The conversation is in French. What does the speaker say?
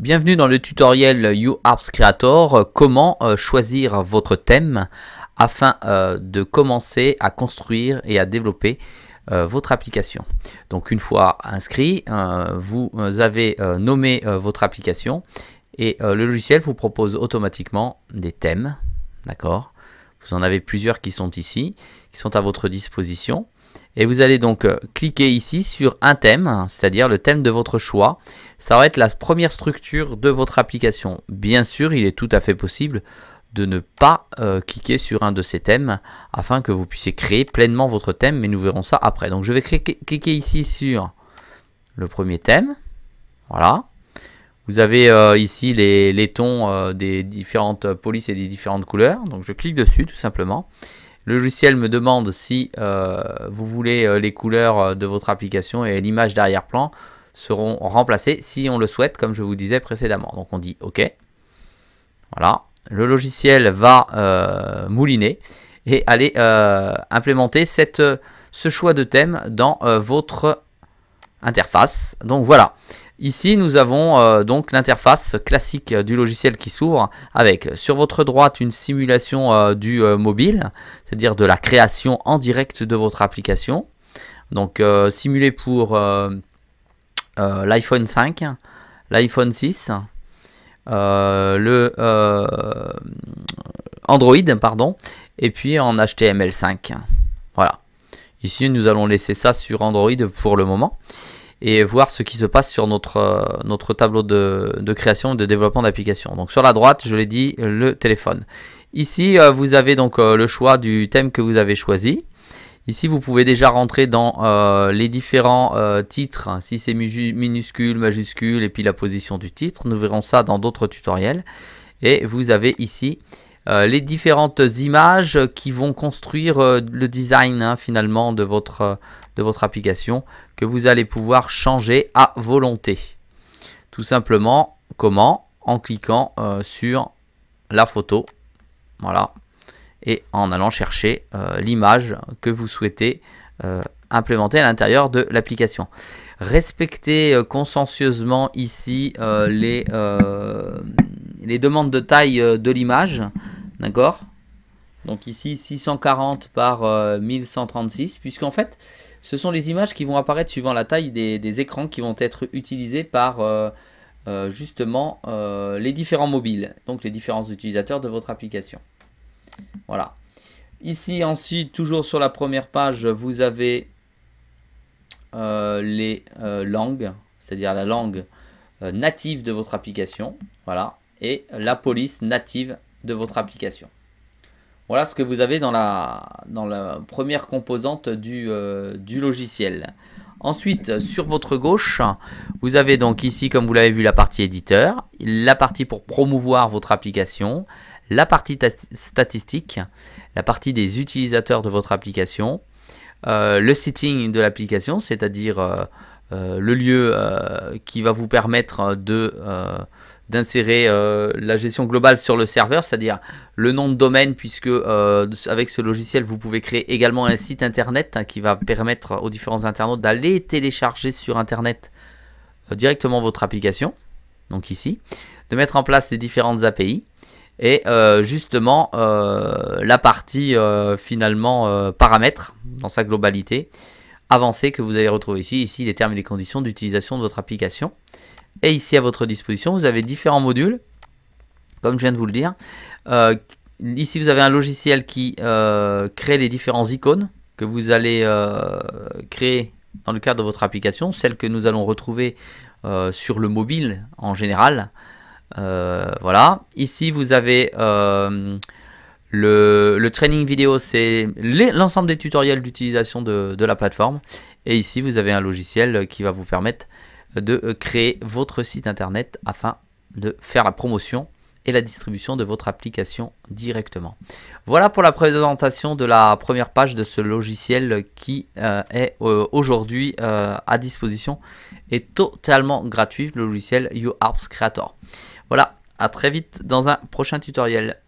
Bienvenue dans le tutoriel UArps Creator, euh, comment euh, choisir votre thème afin euh, de commencer à construire et à développer votre application. Donc une fois inscrit, vous avez nommé votre application et le logiciel vous propose automatiquement des thèmes. D'accord Vous en avez plusieurs qui sont ici, qui sont à votre disposition. Et vous allez donc euh, cliquer ici sur un thème, hein, c'est-à-dire le thème de votre choix. Ça va être la première structure de votre application. Bien sûr, il est tout à fait possible de ne pas euh, cliquer sur un de ces thèmes afin que vous puissiez créer pleinement votre thème, mais nous verrons ça après. Donc je vais cliquer, ici sur le premier thème. Voilà. Vous avez euh, ici les, tons des différentes polices et des différentes couleurs. Donc je clique dessus tout simplement. Le logiciel me demande si euh, vous voulez euh, les couleurs euh, de votre application et l'image d'arrière-plan seront remplacées si on le souhaite, comme je vous disais précédemment. Donc on dit OK. Voilà. Le logiciel va mouliner et aller implémenter cette, ce choix de thème dans votre interface. Donc voilà. Ici, nous avons euh, donc l'interface classique du logiciel qui s'ouvre avec sur votre droite une simulation euh, du euh, mobile, c'est-à-dire de la création en direct de votre application. Donc simulé pour l'iPhone 5, l'iPhone 6, le Android, pardon, et puis en HTML5. Ici, nous allons laisser ça sur Android pour le moment et voir ce qui se passe sur notre, euh, notre tableau de, création et de développement d'applications. Donc sur la droite, je l'ai dit, le téléphone. Ici, euh, vous avez donc euh, le choix du thème que vous avez choisi. Ici, vous pouvez déjà rentrer dans les différents titres, si c'est minuscule, majuscule, et puis la position du titre. Nous verrons ça dans d'autres tutoriels. Et vous avez ici euh, les différentes images qui vont construire euh, le design hein, finalement de votre, euh, de votre application que vous allez pouvoir changer à volonté. Tout simplement, comment En cliquant sur la photo, voilà, et en allant chercher l'image que vous souhaitez implémenter à l'intérieur de l'application. Respectez consciencieusement ici les demandes de taille de l'image d'accord Donc ici 640 par 1136, euh, puisqu'en fait ce sont les images qui vont apparaître suivant la taille des, écrans qui vont être utilisés par euh, euh, justement les différents mobiles, donc les différents utilisateurs de votre application. Voilà. Ici ensuite, toujours sur la première page, vous avez les langues, c'est-à-dire la langue native de votre application. Voilà. Et la police native de votre application. Voilà ce que vous avez dans la, dans la première composante du, euh, du, logiciel. Ensuite, sur votre gauche, vous avez donc ici, comme vous l'avez vu, la partie éditeur, la partie pour promouvoir votre application, la partie statistique, la partie des utilisateurs de votre application, euh, le setting de l'application, c'est-à-dire euh, le lieu qui va vous permettre de d'insérer euh, la gestion globale sur le serveur, c'est-à-dire le nom de domaine, puisque euh, avec ce logiciel, vous pouvez créer également un site internet hein, qui va permettre aux différents internautes d'aller télécharger sur internet euh, directement votre application, donc ici, de mettre en place les différentes API et justement la partie finalement paramètres dans sa globalité avancée que vous allez retrouver ici, ici les termes et les conditions d'utilisation de votre application et ici à votre disposition, vous avez différents modules, comme je viens de vous le dire. Euh, ici, vous avez un logiciel qui euh, crée les différentes icônes que vous allez euh, créer dans le cadre de votre application, celles que nous allons retrouver sur le mobile en général. voilà. Ici, vous avez le, training vidéo, c'est l'ensemble des tutoriels d'utilisation de, de la plateforme. Et ici, vous avez un logiciel qui va vous permettre de euh, créer votre site internet afin de faire la promotion et la distribution de votre application directement. Voilà pour la présentation de la première page de ce logiciel qui euh, est euh, aujourd'hui à disposition et totalement gratuit, le logiciel UArps Creator. Voilà, à très vite dans un prochain tutoriel.